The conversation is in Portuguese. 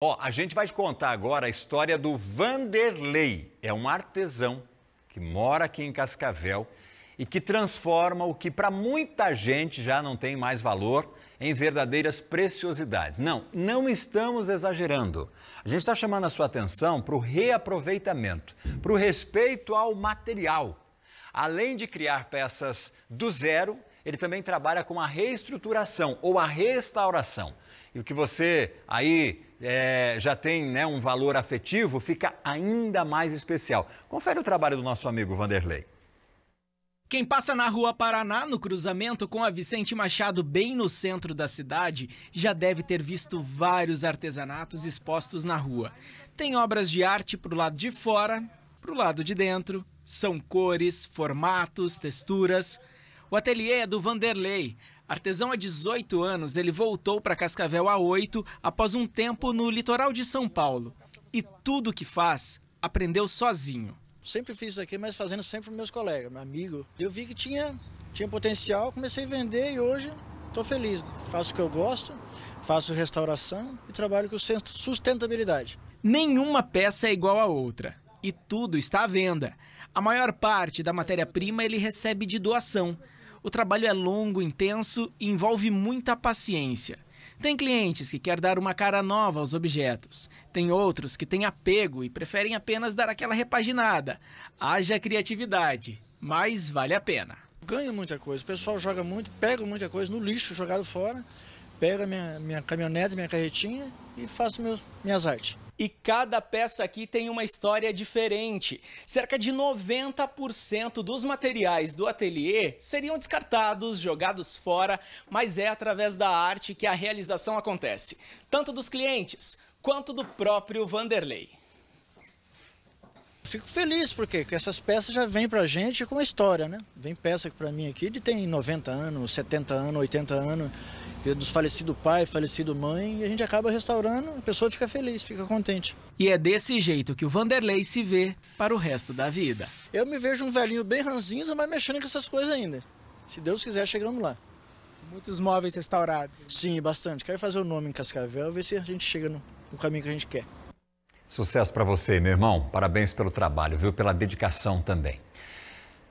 Ó, a gente vai te contar agora a história do Vanderlei. É um artesão que mora aqui em Cascavel e que transforma o que para muita gente já não tem mais valor em verdadeiras preciosidades. Não, não estamos exagerando. A gente está chamando a sua atenção para o reaproveitamento, para o respeito ao material. Além de criar peças do zero, ele também trabalha com a reestruturação ou a restauração. E o que você aí é, já tem né, um valor afetivo fica ainda mais especial. Confere o trabalho do nosso amigo Vanderlei. Quem passa na Rua Paraná, no cruzamento com a Vicente Machado, bem no centro da cidade, já deve ter visto vários artesanatos expostos na rua. Tem obras de arte para o lado de fora, para o lado de dentro. São cores, formatos, texturas. O ateliê é do Vanderlei. Artesão há 18 anos, ele voltou para Cascavel há 8 após um tempo no litoral de São Paulo. E tudo que faz, aprendeu sozinho. Sempre fiz isso aqui, mas fazendo sempre com meus colegas, meu amigo. Eu vi que tinha, tinha potencial, comecei a vender e hoje estou feliz. Faço o que eu gosto, faço restauração e trabalho com sustentabilidade. Nenhuma peça é igual a outra e tudo está à venda. A maior parte da matéria-prima ele recebe de doação. O trabalho é longo, intenso e envolve muita paciência. Tem clientes que quer dar uma cara nova aos objetos. Tem outros que têm apego e preferem apenas dar aquela repaginada. Haja criatividade, mas vale a pena. Ganho muita coisa, o pessoal joga muito, pega muita coisa no lixo jogado fora, pega minha, minha caminhonete, minha carretinha e faço meus, minhas artes e cada peça aqui tem uma história diferente. Cerca de 90% dos materiais do ateliê seriam descartados, jogados fora, mas é através da arte que a realização acontece, tanto dos clientes quanto do próprio Vanderlei. Fico feliz porque essas peças já vêm para a gente com uma história, né? Vem peça para mim aqui de tem 90 anos, 70 anos, 80 anos dos falecido pai, falecido mãe, e a gente acaba restaurando, a pessoa fica feliz, fica contente. E é desse jeito que o Vanderlei se vê para o resto da vida. Eu me vejo um velhinho bem ranzinza, mas mexendo com essas coisas ainda. Se Deus quiser, chegamos lá. Muitos móveis restaurados. Sim, bastante. Quero fazer o um nome em Cascavel, ver se a gente chega no, no caminho que a gente quer. Sucesso para você, meu irmão. Parabéns pelo trabalho, viu? Pela dedicação também.